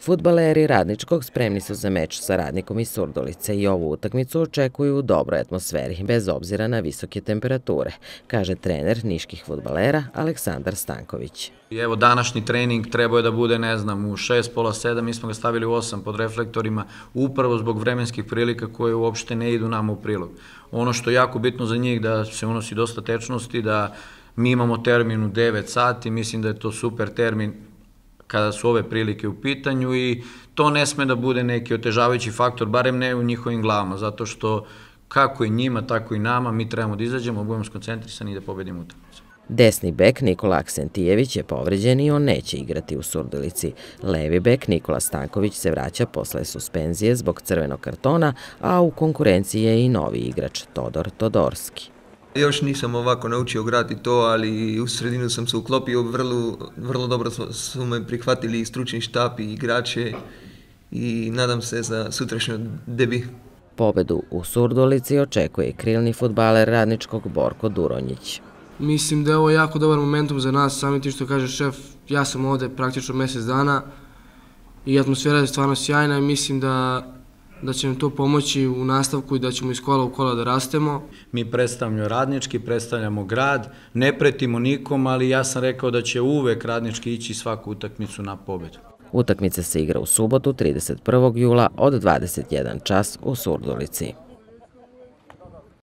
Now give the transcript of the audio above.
Futbaleri Radničkog spremni su za meč sa Radnikom iz Surdolice i ovu utakmicu očekuju u dobroj atmosferi, bez obzira na visoke temperature, kaže trener niških futbalera Aleksandar Stanković. evo današnji trening trebao je da bude, ne znam, u šest, pola 7, mi smo ga stavili u 8 pod reflektorima, upravo zbog vremenskih prilika koje uopšte ne idu nam u prilog. Ono što je jako bitno za njih da se unosi dosta tečnosti, da mi imamo termin u 9 sati, mislim da je to super termin, kada su ove prilike u pitanju i to ne sme da bude neki otežavajući faktor, barem ne u njihovim glavama, zato što kako i njima, tako i nama, mi trebamo da izađemo, budemo skoncentrisani i da pobedimo utakmicu. Desni bek Nikola Aksentijević je povređen i on neće igrati u surdilici. Levi bek Nikola Stanković se vraća posle suspenzije zbog crvenog kartona, a u konkurenciji je i novi igrač Todor Todorski. Još nisam ovako naučio grati to, ali u sredinu sam se uklopio, vrlo, vrlo dobro su me prihvatili stručni štab i igrače i nadam se za sutrašnju debi. Pobedu u Surdulici očekuje krilni futbaler radničkog Borko Duronjić. Mislim da je ovo jako dobar momentum za nas, sami ti što kaže šef, ja sam ovde praktično mesec dana i atmosfera je stvarno sjajna i mislim da da će nam to pomoći u nastavku i da ćemo iz kola u kola da rastemo. Mi predstavljamo radnički, predstavljamo grad, ne pretimo nikom, ali ja sam rekao da će uvek radnički ići svaku utakmicu na pobedu. Utakmica se igra u subotu 31. jula od 21 čas u Surdulici.